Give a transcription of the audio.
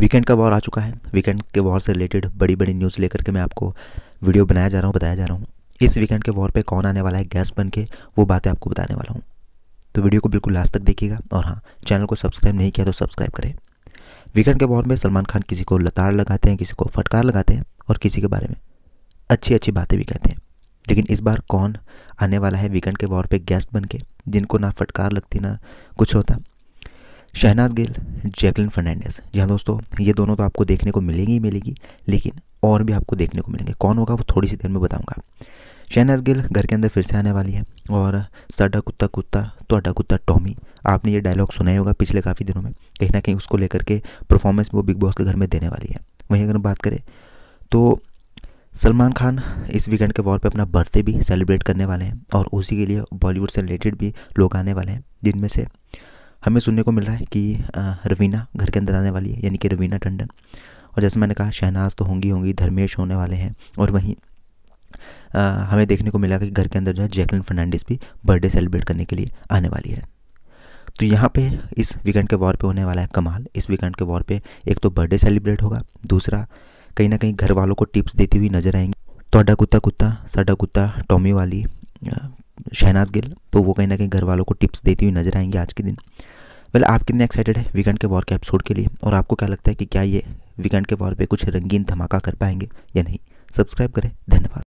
weekend का war आ चुका है वीकेंड के वॉर से रिलेटेड बड़ी बड़ी न्यूज़ लेकर के मैं आपको वीडियो बनाया जा रहा हूँ बताया जा रहा हूँ इस वीकेंड के वॉर पे कौन आने वाला है गैस बन के वो बातें आपको बताने वाला हूँ तो वीडियो को बिल्कुल लास्ट तक देखिएगा और हाँ चैनल को सब्सक्राइब नहीं किया तो सब्सक्राइब करें वीकेंड के वॉर में सलमान खान किसी को लताड़ लगाते हैं किसी को फटकार लगाते हैं और किसी के बारे में अच्छी अच्छी बातें भी कहते हैं लेकिन इस बार कौन आने वाला है वीकेंड के वॉर पे गेस्ट बन के जिनको ना फटकार लगती ना कुछ होता शहनाज गिल जैकलिन फर्नांडिस जी हाँ दोस्तों ये दोनों तो आपको देखने को मिलेंगी ही मिलेगी लेकिन और भी आपको देखने को मिलेंगे कौन होगा वो थोड़ी सी देर में बताऊँगा शहनाज गिल घर के अंदर फिर से आने वाली है और साडा कुत्ता कुत्ता तोडा कुत्ता टॉमी आपने ये डायलॉग सुना होगा पिछले काफ़ी दिनों में कहीं ना कहीं उसको लेकर के परफॉर्मेंस वो बिग बॉस के घर में देने वाली है वहीं अगर बात करें तो सलमान खान इस वीकेंड के वॉर पे अपना बर्थडे भी सेलिब्रेट करने वाले हैं और उसी के लिए बॉलीवुड से रिलेटेड भी लोग आने वाले हैं जिनमें से हमें सुनने को मिल रहा है कि रवीना घर के अंदर आने वाली है यानी कि रवीना टंडन और जैसे मैंने कहा शहनाज तो होंगी होंगी धर्मेश होने वाले हैं और वहीं आ, हमें देखने को मिला कि घर के अंदर जो है जैकलिन फर्नांडिस भी बर्थडे सेलिब्रेट करने के लिए आने वाली है तो यहाँ पे इस वीकेंड के वॉर पे होने वाला है कमाल इस वीकेंड के वॉर पे एक तो बर्थडे सेलिब्रेट होगा दूसरा कहीं ना कहीं घर वालों को टिप्स देती हुई नजर आएंगी तोड़ा कुत्ता कुत्ता साडा कुत्ता टॉमी वाली शहनाज गिल तो वो कहीं ना कहीं घर वालों को टिप्स देती हुई नजर आएंगी आज के दिन वेल आप कितने एक्साइटेड है वीकेंड के वॉर के एपिसोड के लिए और आपको क्या लगता है कि क्या ये वीकेंड के वॉर पे कुछ रंगीन धमाका कर पाएंगे या नहीं सब्सक्राइब करें धन्यवाद